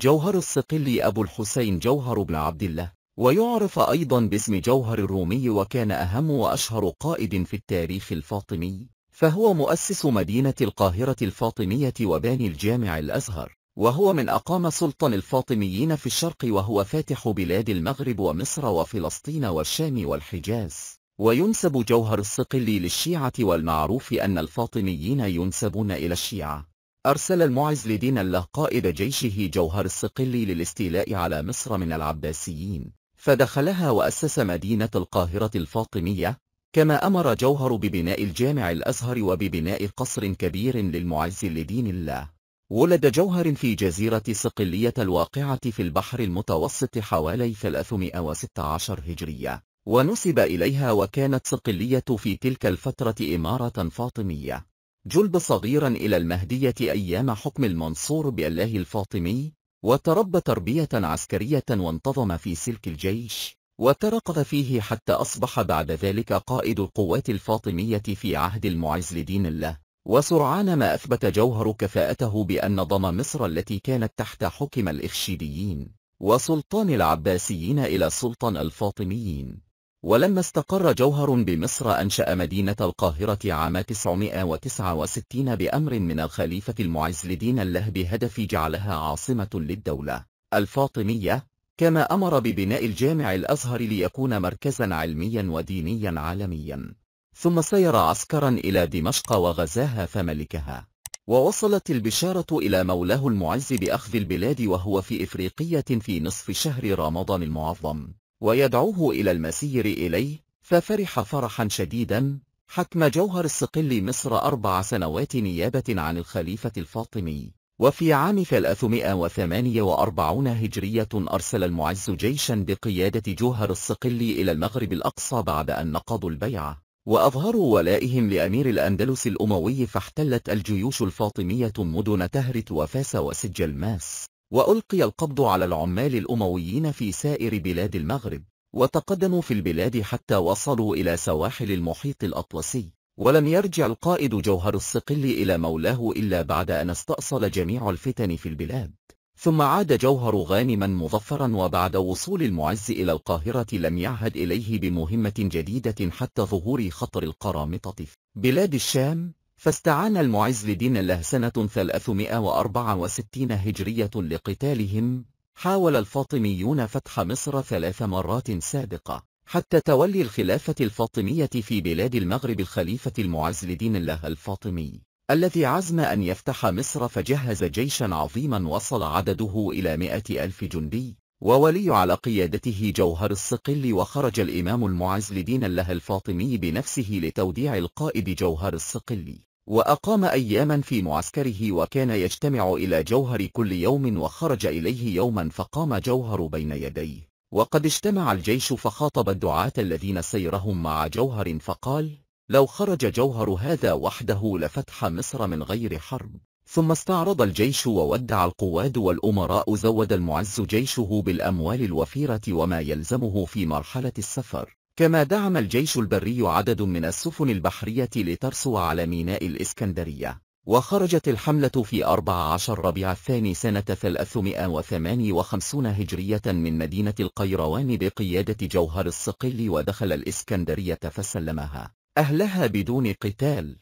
جوهر الصقلي أبو الحسين جوهر بن عبد الله ويعرف أيضا باسم جوهر الرومي وكان أهم وأشهر قائد في التاريخ الفاطمي فهو مؤسس مدينة القاهرة الفاطمية وباني الجامع الأزهر وهو من أقام سلطان الفاطميين في الشرق وهو فاتح بلاد المغرب ومصر وفلسطين والشام والحجاز وينسب جوهر الصقلي للشيعة والمعروف أن الفاطميين ينسبون إلى الشيعة أرسل المعز لدين الله قائد جيشه جوهر الصقلي للاستيلاء على مصر من العباسيين فدخلها وأسس مدينة القاهرة الفاطمية كما أمر جوهر ببناء الجامع الأزهر وببناء قصر كبير للمعز لدين الله ولد جوهر في جزيرة صقلية الواقعة في البحر المتوسط حوالي 316 هجرية ونسب إليها وكانت صقلية في تلك الفترة إمارة فاطمية جلب صغيرا إلى المهدية أيام حكم المنصور بالله الفاطمي وتربى تربية عسكرية وانتظم في سلك الجيش وترقى فيه حتى أصبح بعد ذلك قائد القوات الفاطمية في عهد المعز لدين الله وسرعان ما أثبت جوهر كفاءته بأن ضم مصر التي كانت تحت حكم الإخشيديين وسلطان العباسيين إلى سلطان الفاطميين ولما استقر جوهر بمصر أنشأ مدينة القاهرة عام 969 بأمر من الخليفة المعز لدين الله بهدف جعلها عاصمة للدولة الفاطمية كما أمر ببناء الجامع الأزهر ليكون مركزا علميا ودينيا عالميا ثم سير عسكرا إلى دمشق وغزاها فملكها ووصلت البشارة إلى مولاه المعز بأخذ البلاد وهو في إفريقية في نصف شهر رمضان المعظم ويدعوه إلى المسير إليه ففرح فرحا شديدا حكم جوهر السقل مصر أربع سنوات نيابة عن الخليفة الفاطمي وفي عام 348 هجرية أرسل المعز جيشا بقيادة جوهر السقل إلى المغرب الأقصى بعد أن نقضوا البيعة وأظهروا ولائهم لأمير الأندلس الأموي فاحتلت الجيوش الفاطمية مدن تهرت وفاس وسجلماس وألقي القبض على العمال الأمويين في سائر بلاد المغرب وتقدموا في البلاد حتى وصلوا إلى سواحل المحيط الأطلسي ولم يرجع القائد جوهر الصقل إلى مولاه إلا بعد أن استأصل جميع الفتن في البلاد ثم عاد جوهر غانما مظفرا وبعد وصول المعز إلى القاهرة لم يعهد إليه بمهمة جديدة حتى ظهور خطر القرامطة في بلاد الشام فاستعان المعز لدين الله سنة 364 هجرية لقتالهم حاول الفاطميون فتح مصر ثلاث مرات سابقة حتى تولي الخلافة الفاطمية في بلاد المغرب الخليفة المعز لدين الله الفاطمي الذي عزم أن يفتح مصر فجهز جيشا عظيما وصل عدده إلى مئة ألف جندي وولي على قيادته جوهر الصقل وخرج الإمام المعز لدين الله الفاطمي بنفسه لتوديع القائد جوهر الصقل وأقام أياما في معسكره وكان يجتمع إلى جوهر كل يوم وخرج إليه يوما فقام جوهر بين يديه وقد اجتمع الجيش فخاطب الدعاة الذين سيرهم مع جوهر فقال لو خرج جوهر هذا وحده لفتح مصر من غير حرب ثم استعرض الجيش وودع القواد والأمراء زود المعز جيشه بالأموال الوفيرة وما يلزمه في مرحلة السفر كما دعم الجيش البري عدد من السفن البحرية لترسو على ميناء الإسكندرية وخرجت الحملة في 14 ربيع الثاني سنة 358 هجرية من مدينة القيروان بقيادة جوهر الصقل ودخل الإسكندرية فسلمها أهلها بدون قتال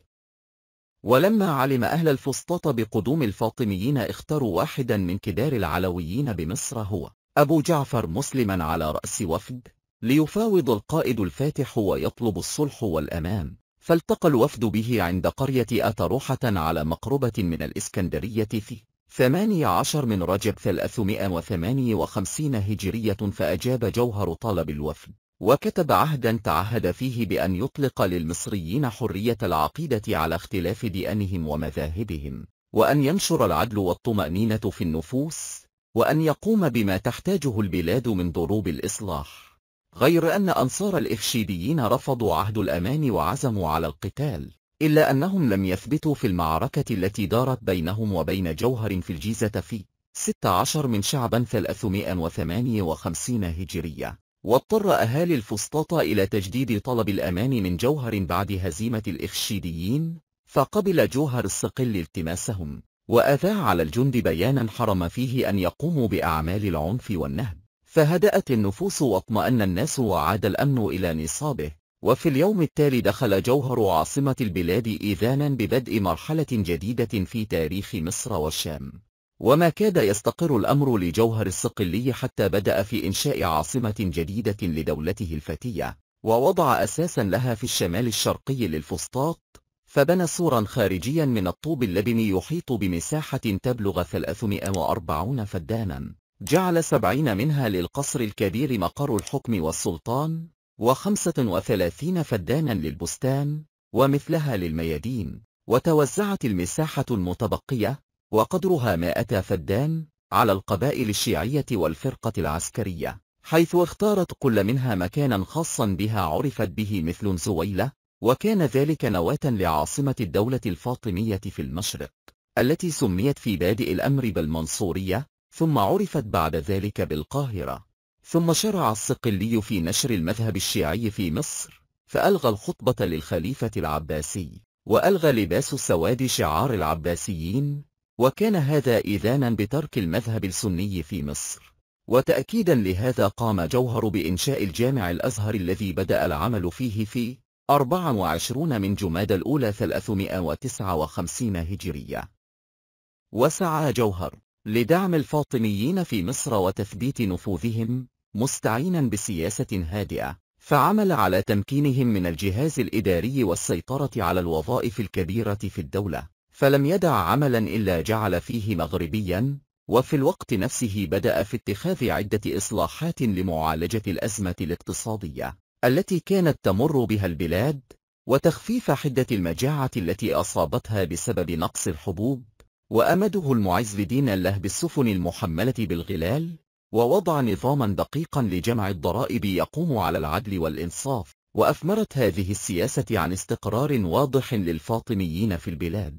ولما علم أهل الفسطاط بقدوم الفاطميين اختاروا واحدا من كدار العلويين بمصر هو أبو جعفر مسلما على رأس وفد ليفاوض القائد الفاتح ويطلب الصلح والأمان فالتقى الوفد به عند قرية أتروحة على مقربة من الإسكندرية في 18 من رجب 358 هجرية فأجاب جوهر طلب الوفد وكتب عهدا تعهد فيه بأن يطلق للمصريين حرية العقيدة على اختلاف ديانهم ومذاهبهم وأن ينشر العدل والطمأنينة في النفوس وأن يقوم بما تحتاجه البلاد من ضروب الإصلاح غير أن أنصار الإخشيديين رفضوا عهد الأمان وعزموا على القتال إلا أنهم لم يثبتوا في المعركة التي دارت بينهم وبين جوهر في الجيزة في 16 من شعبا 358 هجرية واضطر أهالي الفسطاط إلى تجديد طلب الأمان من جوهر بعد هزيمة الإخشيديين فقبل جوهر الصقل التماسهم وأذاع على الجند بيانا حرم فيه أن يقوموا بأعمال العنف والنهب فهدأت النفوس واطمأن الناس وعاد الأمن إلى نصابه وفي اليوم التالي دخل جوهر عاصمة البلاد إذانا ببدء مرحلة جديدة في تاريخ مصر والشام وما كاد يستقر الأمر لجوهر الصقلي حتى بدأ في إنشاء عاصمة جديدة لدولته الفتية ووضع أساسا لها في الشمال الشرقي للفسطاط فبنى سورا خارجيا من الطوب اللبن يحيط بمساحة تبلغ 340 فدانا جعل سبعين منها للقصر الكبير مقر الحكم والسلطان وخمسة وثلاثين فدانا للبستان ومثلها للميادين وتوزعت المساحة المتبقية وقدرها مائة فدان على القبائل الشيعية والفرقة العسكرية حيث اختارت كل منها مكانا خاصا بها عرفت به مثل زويلة وكان ذلك نواة لعاصمة الدولة الفاطمية في المشرق التي سميت في بادئ الأمر بالمنصورية ثم عرفت بعد ذلك بالقاهرة ثم شرع الصقلي في نشر المذهب الشيعي في مصر فألغى الخطبة للخليفة العباسي وألغى لباس السواد شعار العباسيين وكان هذا إذانا بترك المذهب السني في مصر وتأكيدا لهذا قام جوهر بإنشاء الجامع الأزهر الذي بدأ العمل فيه في 24 من جماد الأولى 359 هجرية وسعى جوهر لدعم الفاطميين في مصر وتثبيت نفوذهم مستعينا بسياسة هادئة فعمل على تمكينهم من الجهاز الإداري والسيطرة على الوظائف الكبيرة في الدولة فلم يدع عملا إلا جعل فيه مغربيا وفي الوقت نفسه بدأ في اتخاذ عدة إصلاحات لمعالجة الأزمة الاقتصادية التي كانت تمر بها البلاد وتخفيف حدة المجاعة التي أصابتها بسبب نقص الحبوب وأمده المعز دين الله بالسفن المحملة بالغلال ووضع نظاما دقيقا لجمع الضرائب يقوم على العدل والإنصاف وأثمرت هذه السياسة عن استقرار واضح للفاطميين في البلاد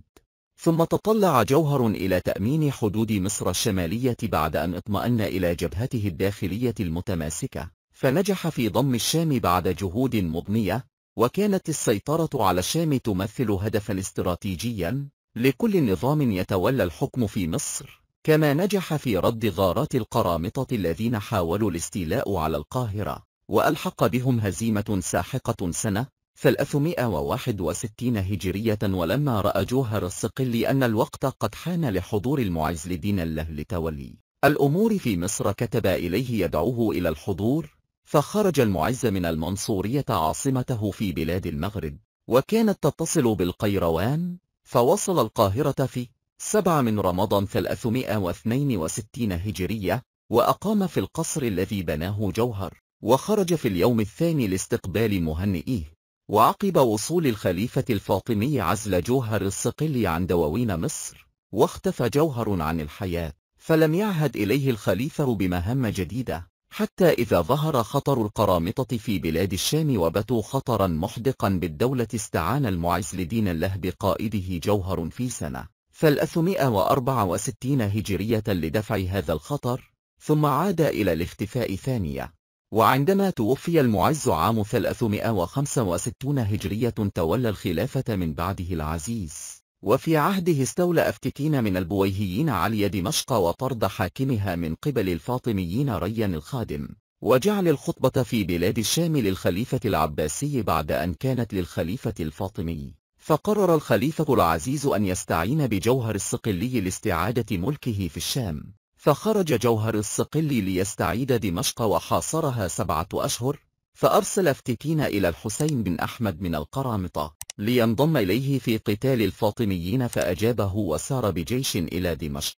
ثم تطلع جوهر إلى تأمين حدود مصر الشمالية بعد أن اطمأن إلى جبهته الداخلية المتماسكة فنجح في ضم الشام بعد جهود مضنية وكانت السيطرة على الشام تمثل هدفا استراتيجيا لكل نظام يتولى الحكم في مصر كما نجح في رد غارات القرامطة الذين حاولوا الاستيلاء على القاهرة وألحق بهم هزيمة ساحقة سنة 361 هجرية ولما رأى جوهر الصقل أن الوقت قد حان لحضور المعز لدين الله لتولي الأمور في مصر كتب إليه يدعوه إلى الحضور فخرج المعز من المنصورية عاصمته في بلاد المغرب وكانت تتصل بالقيروان فوصل القاهرة في 7 من رمضان 362 هجرية وأقام في القصر الذي بناه جوهر وخرج في اليوم الثاني لاستقبال مهنئيه وعقب وصول الخليفة الفاطمي عزل جوهر الصقلي عن دواوين مصر واختفى جوهر عن الحياة فلم يعهد إليه الخليفة بمهمة جديدة حتى إذا ظهر خطر القرامطة في بلاد الشام وبتوا خطرا محدقا بالدولة استعان المعز لدين الله بقائده جوهر في سنة 364 هجرية لدفع هذا الخطر ثم عاد إلى الاختفاء ثانية وعندما توفي المعز عام 365 هجرية تولى الخلافة من بعده العزيز وفي عهده استولى أفتتين من البويهيين علي دمشق وطرد حاكمها من قبل الفاطميين ريا الخادم وجعل الخطبة في بلاد الشام للخليفة العباسي بعد أن كانت للخليفة الفاطمي فقرر الخليفة العزيز أن يستعين بجوهر الصقلي لاستعادة ملكه في الشام فخرج جوهر الصقلي ليستعيد دمشق وحاصرها سبعة أشهر فأرسل افتتين إلى الحسين بن أحمد من القرامطة لينضم إليه في قتال الفاطميين فأجابه وسار بجيش إلى دمشق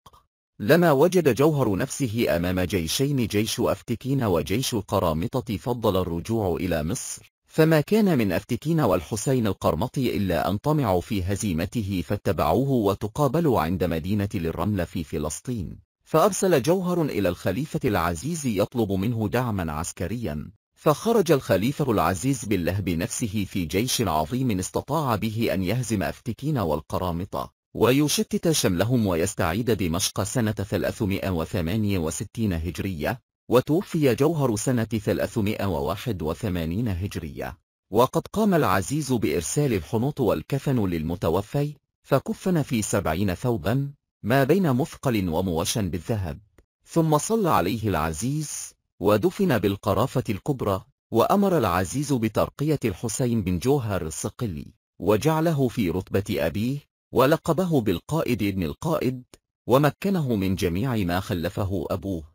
لما وجد جوهر نفسه أمام جيشين جيش أفتكين وجيش قرامطة فضل الرجوع إلى مصر فما كان من أفتكين والحسين القرمطي إلا أن طمعوا في هزيمته فاتبعوه وتقابلوا عند مدينة للرمل في فلسطين فأرسل جوهر إلى الخليفة العزيز يطلب منه دعما عسكريا فخرج الخليفة العزيز بالله بنفسه في جيش عظيم استطاع به أن يهزم أفتكين والقرامطة ويشتت شملهم ويستعيد دمشق سنة 368 هجرية وتوفي جوهر سنة 381 هجرية وقد قام العزيز بإرسال الحنوط والكفن للمتوفي فكفن في سبعين ثوبا ما بين مثقل وموشا بالذهب ثم صلى عليه العزيز ودفن بالقرافة الكبرى وأمر العزيز بترقية الحسين بن جوهر الصقلي وجعله في رتبة أبيه ولقبه بالقائد ابن القائد ومكنه من جميع ما خلفه أبوه